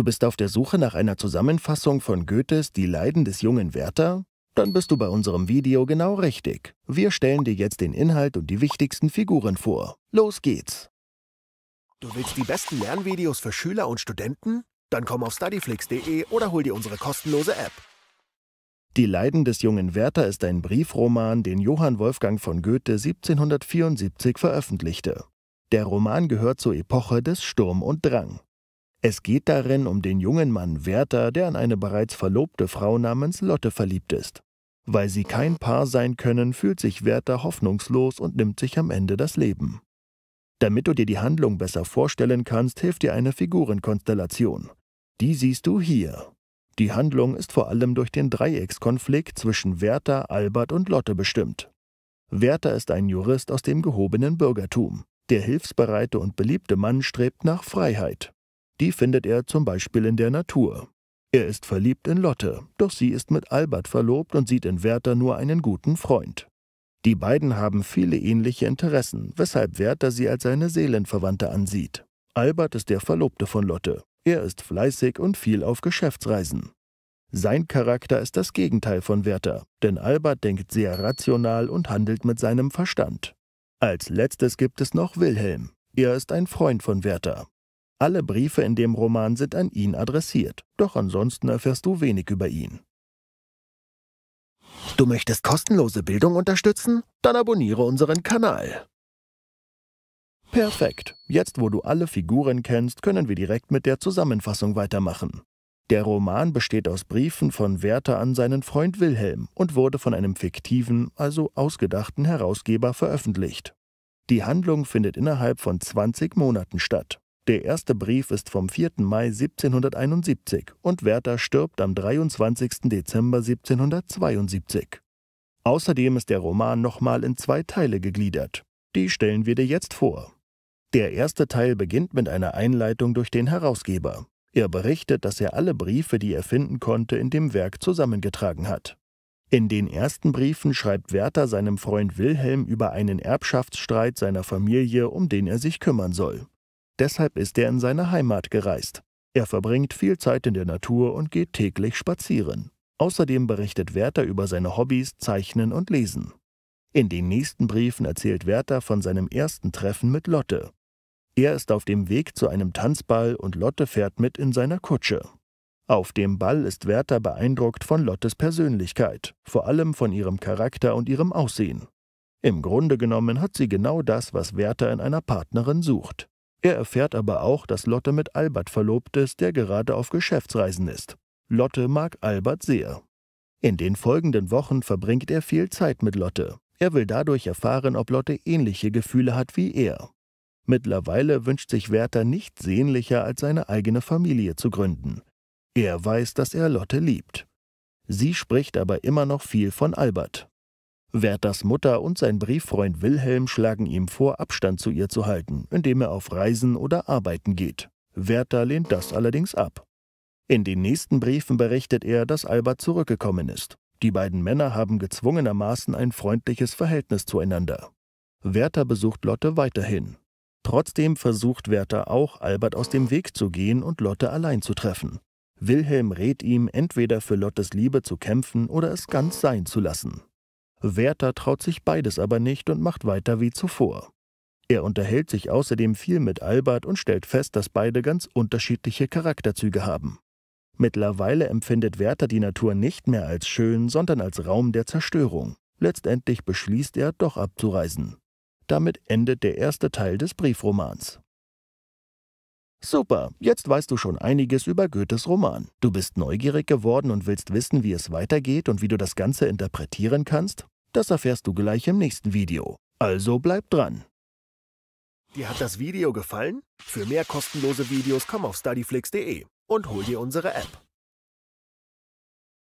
Du bist auf der Suche nach einer Zusammenfassung von Goethes Die Leiden des jungen Werther? Dann bist du bei unserem Video genau richtig. Wir stellen dir jetzt den Inhalt und die wichtigsten Figuren vor. Los geht's! Du willst die besten Lernvideos für Schüler und Studenten? Dann komm auf studyflix.de oder hol dir unsere kostenlose App. Die Leiden des jungen Werther ist ein Briefroman, den Johann Wolfgang von Goethe 1774 veröffentlichte. Der Roman gehört zur Epoche des Sturm und Drang. Es geht darin um den jungen Mann Werther, der an eine bereits verlobte Frau namens Lotte verliebt ist. Weil sie kein Paar sein können, fühlt sich Werther hoffnungslos und nimmt sich am Ende das Leben. Damit du dir die Handlung besser vorstellen kannst, hilft dir eine Figurenkonstellation. Die siehst du hier. Die Handlung ist vor allem durch den Dreieckskonflikt zwischen Werther, Albert und Lotte bestimmt. Werther ist ein Jurist aus dem gehobenen Bürgertum. Der hilfsbereite und beliebte Mann strebt nach Freiheit. Die findet er zum Beispiel in der Natur. Er ist verliebt in Lotte, doch sie ist mit Albert verlobt und sieht in Werther nur einen guten Freund. Die beiden haben viele ähnliche Interessen, weshalb Werther sie als seine Seelenverwandte ansieht. Albert ist der Verlobte von Lotte. Er ist fleißig und viel auf Geschäftsreisen. Sein Charakter ist das Gegenteil von Werther, denn Albert denkt sehr rational und handelt mit seinem Verstand. Als letztes gibt es noch Wilhelm. Er ist ein Freund von Werther. Alle Briefe in dem Roman sind an ihn adressiert, doch ansonsten erfährst du wenig über ihn. Du möchtest kostenlose Bildung unterstützen? Dann abonniere unseren Kanal. Perfekt. Jetzt, wo du alle Figuren kennst, können wir direkt mit der Zusammenfassung weitermachen. Der Roman besteht aus Briefen von Werther an seinen Freund Wilhelm und wurde von einem fiktiven, also ausgedachten Herausgeber veröffentlicht. Die Handlung findet innerhalb von 20 Monaten statt. Der erste Brief ist vom 4. Mai 1771 und Werther stirbt am 23. Dezember 1772. Außerdem ist der Roman nochmal in zwei Teile gegliedert. Die stellen wir dir jetzt vor. Der erste Teil beginnt mit einer Einleitung durch den Herausgeber. Er berichtet, dass er alle Briefe, die er finden konnte, in dem Werk zusammengetragen hat. In den ersten Briefen schreibt Werther seinem Freund Wilhelm über einen Erbschaftsstreit seiner Familie, um den er sich kümmern soll. Deshalb ist er in seine Heimat gereist. Er verbringt viel Zeit in der Natur und geht täglich spazieren. Außerdem berichtet Werther über seine Hobbys Zeichnen und Lesen. In den nächsten Briefen erzählt Werther von seinem ersten Treffen mit Lotte. Er ist auf dem Weg zu einem Tanzball und Lotte fährt mit in seiner Kutsche. Auf dem Ball ist Werther beeindruckt von Lottes Persönlichkeit, vor allem von ihrem Charakter und ihrem Aussehen. Im Grunde genommen hat sie genau das, was Werther in einer Partnerin sucht. Er erfährt aber auch, dass Lotte mit Albert verlobt ist, der gerade auf Geschäftsreisen ist. Lotte mag Albert sehr. In den folgenden Wochen verbringt er viel Zeit mit Lotte. Er will dadurch erfahren, ob Lotte ähnliche Gefühle hat wie er. Mittlerweile wünscht sich Werther nichts sehnlicher, als seine eigene Familie zu gründen. Er weiß, dass er Lotte liebt. Sie spricht aber immer noch viel von Albert. Werthers Mutter und sein Brieffreund Wilhelm schlagen ihm vor, Abstand zu ihr zu halten, indem er auf Reisen oder Arbeiten geht. Werther lehnt das allerdings ab. In den nächsten Briefen berichtet er, dass Albert zurückgekommen ist. Die beiden Männer haben gezwungenermaßen ein freundliches Verhältnis zueinander. Werther besucht Lotte weiterhin. Trotzdem versucht Werther auch, Albert aus dem Weg zu gehen und Lotte allein zu treffen. Wilhelm rät ihm, entweder für Lottes Liebe zu kämpfen oder es ganz sein zu lassen. Werther traut sich beides aber nicht und macht weiter wie zuvor. Er unterhält sich außerdem viel mit Albert und stellt fest, dass beide ganz unterschiedliche Charakterzüge haben. Mittlerweile empfindet Werther die Natur nicht mehr als schön, sondern als Raum der Zerstörung. Letztendlich beschließt er, doch abzureisen. Damit endet der erste Teil des Briefromans. Super, jetzt weißt du schon einiges über Goethes Roman. Du bist neugierig geworden und willst wissen, wie es weitergeht und wie du das Ganze interpretieren kannst? Das erfährst du gleich im nächsten Video. Also bleib dran! Dir hat das Video gefallen? Für mehr kostenlose Videos komm auf studyflix.de und hol dir unsere App.